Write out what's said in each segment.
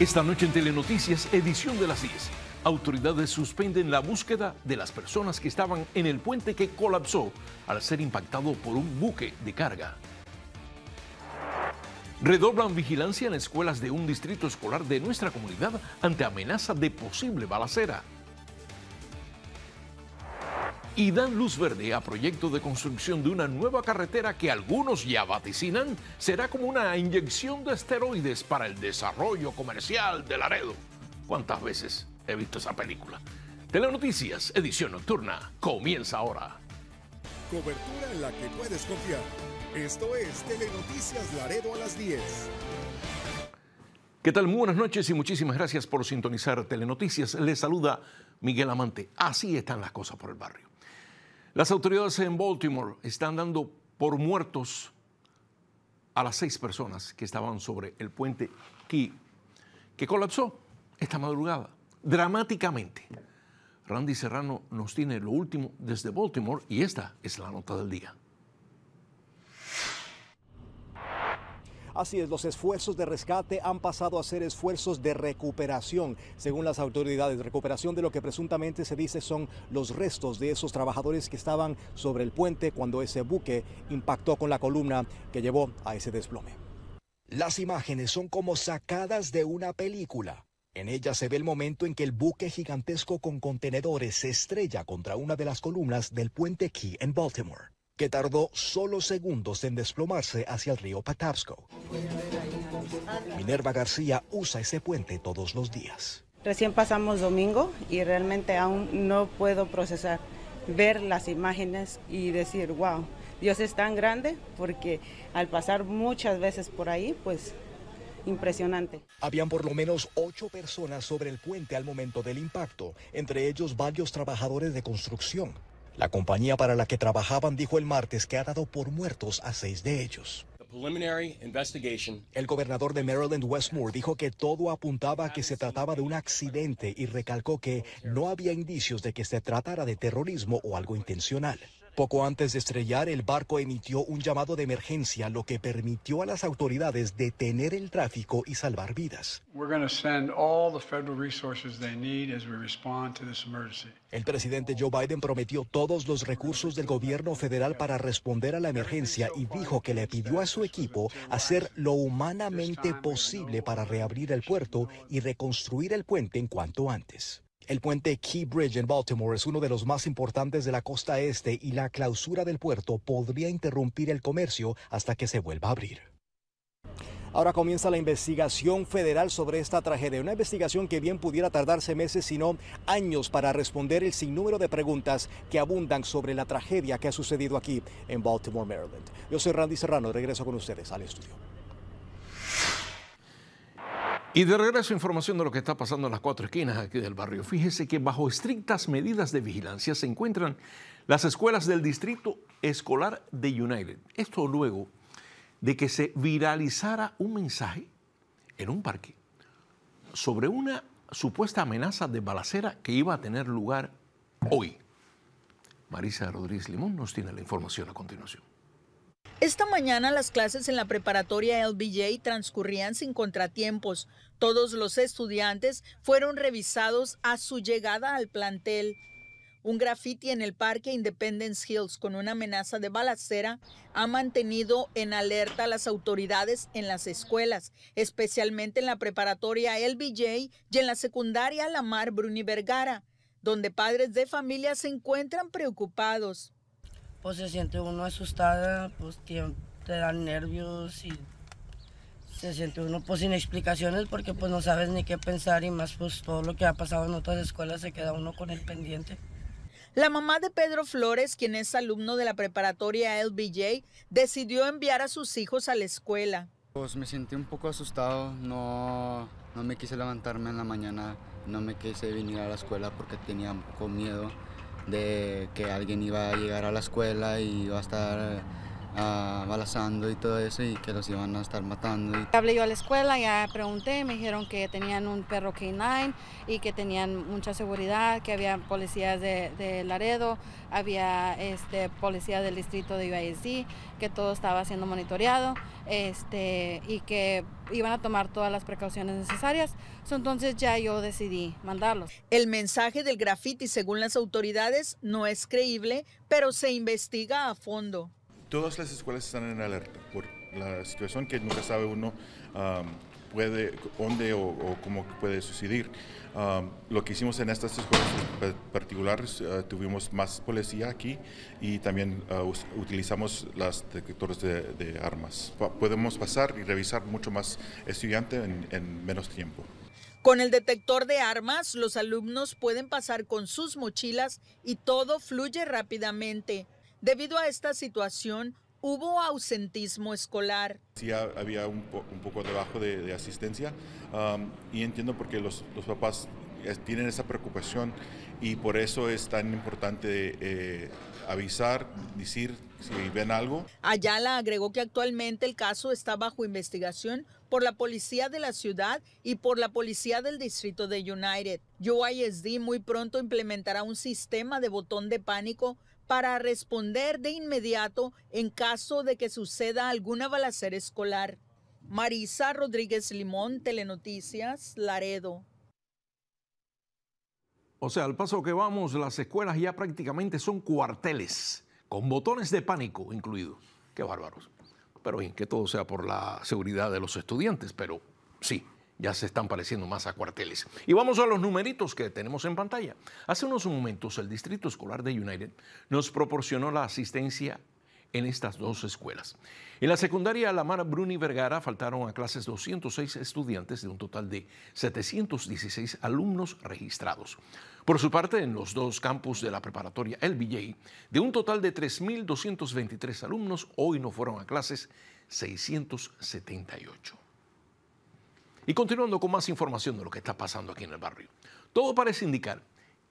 Esta noche en Telenoticias, edición de las 10. Autoridades suspenden la búsqueda de las personas que estaban en el puente que colapsó al ser impactado por un buque de carga. Redoblan vigilancia en escuelas de un distrito escolar de nuestra comunidad ante amenaza de posible balacera y dan luz verde a proyecto de construcción de una nueva carretera que algunos ya vaticinan será como una inyección de esteroides para el desarrollo comercial de Laredo. ¿Cuántas veces he visto esa película? Telenoticias, edición nocturna, comienza ahora. Cobertura en la que puedes confiar. Esto es Telenoticias Laredo a las 10. ¿Qué tal? Muy buenas noches y muchísimas gracias por sintonizar Telenoticias. Les saluda Miguel Amante. Así están las cosas por el barrio. Las autoridades en Baltimore están dando por muertos a las seis personas que estaban sobre el puente Key, que colapsó esta madrugada, dramáticamente. Randy Serrano nos tiene lo último desde Baltimore y esta es la nota del día. Así es, los esfuerzos de rescate han pasado a ser esfuerzos de recuperación, según las autoridades. Recuperación de lo que presuntamente se dice son los restos de esos trabajadores que estaban sobre el puente cuando ese buque impactó con la columna que llevó a ese desplome. Las imágenes son como sacadas de una película. En ella se ve el momento en que el buque gigantesco con contenedores se estrella contra una de las columnas del puente Key en Baltimore que tardó solo segundos en desplomarse hacia el río Patapsco. Minerva García usa ese puente todos los días. Recién pasamos domingo y realmente aún no puedo procesar, ver las imágenes y decir, wow, Dios es tan grande porque al pasar muchas veces por ahí, pues impresionante. Habían por lo menos ocho personas sobre el puente al momento del impacto, entre ellos varios trabajadores de construcción. La compañía para la que trabajaban dijo el martes que ha dado por muertos a seis de ellos. El gobernador de Maryland, Westmore, dijo que todo apuntaba a que se trataba de un accidente y recalcó que no había indicios de que se tratara de terrorismo o algo intencional. Poco antes de estrellar, el barco emitió un llamado de emergencia, lo que permitió a las autoridades detener el tráfico y salvar vidas. El presidente Joe Biden prometió todos los recursos del gobierno federal para responder a la emergencia y dijo que le pidió a su equipo hacer lo humanamente posible para reabrir el puerto y reconstruir el puente en cuanto antes. El puente Key Bridge en Baltimore es uno de los más importantes de la costa este y la clausura del puerto podría interrumpir el comercio hasta que se vuelva a abrir. Ahora comienza la investigación federal sobre esta tragedia, una investigación que bien pudiera tardarse meses, sino años, para responder el sinnúmero de preguntas que abundan sobre la tragedia que ha sucedido aquí en Baltimore, Maryland. Yo soy Randy Serrano, regreso con ustedes al estudio. Y de regreso información de lo que está pasando en las cuatro esquinas aquí del barrio. Fíjese que bajo estrictas medidas de vigilancia se encuentran las escuelas del distrito escolar de United. Esto luego de que se viralizara un mensaje en un parque sobre una supuesta amenaza de balacera que iba a tener lugar hoy. Marisa Rodríguez Limón nos tiene la información a continuación. Esta mañana las clases en la preparatoria LBJ transcurrían sin contratiempos. Todos los estudiantes fueron revisados a su llegada al plantel. Un graffiti en el parque Independence Hills con una amenaza de balacera ha mantenido en alerta a las autoridades en las escuelas, especialmente en la preparatoria LBJ y en la secundaria Lamar Bruni Vergara, donde padres de familia se encuentran preocupados pues se siente uno asustada, pues te, dan nervios y se siente uno pues sin explicaciones porque pues no sabes ni qué pensar y más pues todo lo que ha pasado en otras escuelas se queda uno con el pendiente. La mamá de Pedro Flores, quien es alumno de la preparatoria LBJ, decidió enviar a sus hijos a la escuela. Pues me sentí un poco asustado, no, no me quise levantarme en la mañana, no me quise venir a la escuela porque tenía un poco miedo de que alguien iba a llegar a la escuela y iba a estar balazando y todo eso y que los iban a estar matando. Hablé yo a la escuela, ya pregunté, me dijeron que tenían un perro K9 y que tenían mucha seguridad, que había policías de, Laredo, había este, policía del distrito de UISD, que todo estaba siendo monitoreado este, y que iban a tomar todas las precauciones necesarias. entonces ya yo decidí mandarlos. El mensaje del graffiti, según las autoridades, no es creíble, pero se investiga a fondo todas las escuelas están en alerta por la situación que nunca sabe uno puede, dónde o, cómo puede suceder. lo que hicimos en estas escuelas particulares, eh, tuvimos más policía aquí y también eh, utilizamos los detectores de, armas. podemos pasar y revisar mucho más estudiantes en menos tiempo. Con el detector de armas, los alumnos pueden pasar con sus mochilas y todo fluye rápidamente. Debido a esta situación, hubo ausentismo escolar. Sí, había un, poco debajo de, de asistencia um, y entiendo porque los, los papás eh, tienen esa preocupación y por eso es tan importante eh, avisar, decir si ven algo. Ayala agregó que actualmente el caso está bajo investigación por la policía de la ciudad y por la policía del distrito de United. UISD muy pronto implementará un sistema de botón de pánico para responder de inmediato en caso de que suceda alguna balacera escolar. Marisa Rodríguez Limón, Telenoticias, Laredo. O sea, al paso que vamos, las escuelas ya prácticamente son cuarteles, con botones de pánico incluidos. Qué bárbaros. Pero bien, que todo sea por la seguridad de los estudiantes, pero sí, ya se están pareciendo más a cuarteles. Y vamos a los numeritos que tenemos en pantalla. Hace unos momentos el Distrito Escolar de United nos proporcionó la asistencia en estas dos escuelas. En la secundaria Lamar Bruni Vergara faltaron a clases 206 estudiantes de un total de 716 alumnos registrados. Por su parte, en los dos campus de la preparatoria El de un total de 3.223 alumnos, hoy no fueron a clases 678. Y continuando con más información de lo que está pasando aquí en el barrio. Todo parece indicar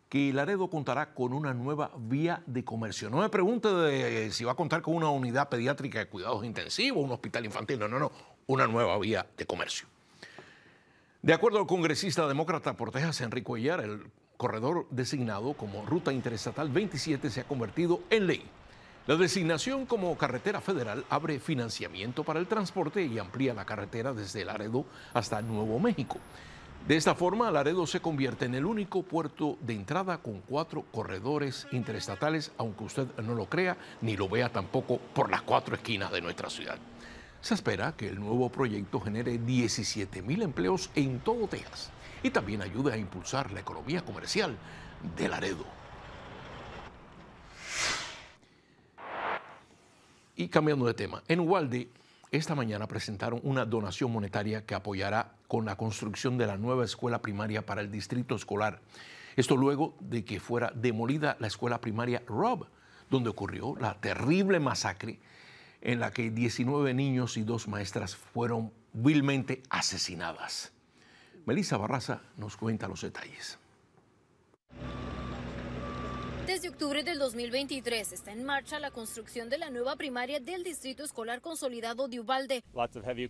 que Laredo contará con una nueva vía de comercio. No me pregunte eh, si va a contar con una unidad pediátrica de cuidados intensivos, un hospital infantil, no, no, no, una nueva vía de comercio. De acuerdo al congresista demócrata por Texas, Enrico Ollar, el corredor designado como Ruta Interestatal 27 se ha convertido en ley la designación como carretera federal abre financiamiento para el transporte y amplía la carretera desde Laredo hasta Nuevo México. De esta forma, Laredo se convierte en el único puerto de entrada con cuatro corredores interestatales, aunque usted no lo crea ni lo vea tampoco por las cuatro esquinas de nuestra ciudad. Se espera que el nuevo proyecto genere 17 mil empleos en todo Texas y también ayude a impulsar la economía comercial de Laredo. Y cambiando de tema, en Uvalde esta mañana presentaron una donación monetaria que apoyará con la construcción de la nueva escuela primaria para el distrito escolar. Esto luego de que fuera demolida la escuela primaria Rob, donde ocurrió la terrible masacre en la que 19 niños y dos maestras fueron vilmente asesinadas. Melissa Barraza nos cuenta los detalles. Desde octubre del 2023 está en marcha la construcción de la nueva primaria del Distrito Escolar Consolidado de Ubalde. heavy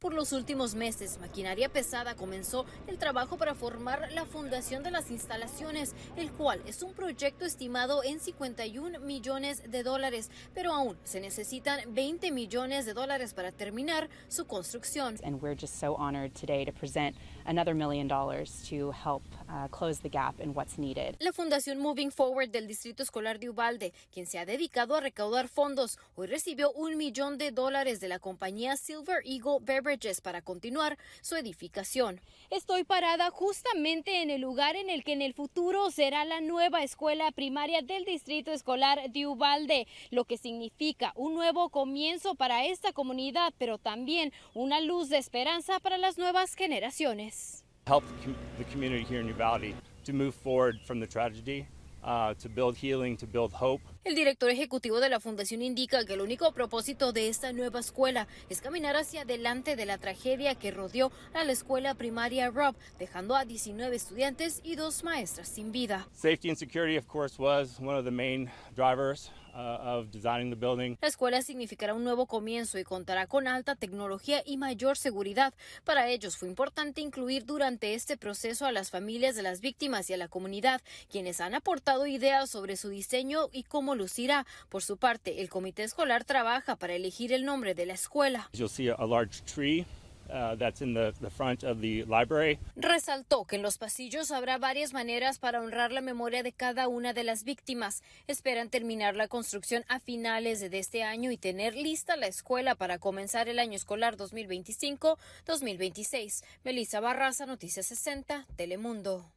por los últimos meses, maquinaria pesada comenzó el trabajo para formar la fundación de las instalaciones, el cual es un proyecto estimado en 51 millones de dólares, pero aún se necesitan 20 millones de dólares para terminar su construcción. gap La Fundación Moving Forward del Distrito Escolar de Ubalde, quien se ha dedicado a recaudar fondos Hoy recibió un millón de dólares de la compañía Silver Eagle Beverages para continuar su edificación. Estoy parada justamente en el lugar en el que en el futuro será la nueva escuela primaria del Distrito Escolar de Uvalde lo que significa un nuevo comienzo para esta comunidad, pero también una luz de esperanza para las nuevas generaciones. help the community here in Uvalde to move forward from the tragedy, uh, to build healing, to build hope, el director ejecutivo de la fundación indica que el único propósito de esta nueva escuela es caminar hacia adelante de la tragedia que rodeó a la escuela primaria Rob, dejando a 19 estudiantes y dos maestras sin vida. La escuela significará un nuevo comienzo y contará con alta tecnología y mayor seguridad. Para ellos fue importante incluir durante este proceso a las familias de las víctimas y a la comunidad, quienes han aportado ideas sobre su diseño y cómo lucirá. Por su parte, el comité escolar trabaja para elegir el nombre de la escuela. Resaltó que en los pasillos habrá varias maneras para honrar la memoria de cada una de las víctimas. Esperan terminar la construcción a finales de este año y tener lista la escuela para comenzar el año escolar 2025-2026. Melissa Barraza, Noticias 60, Telemundo.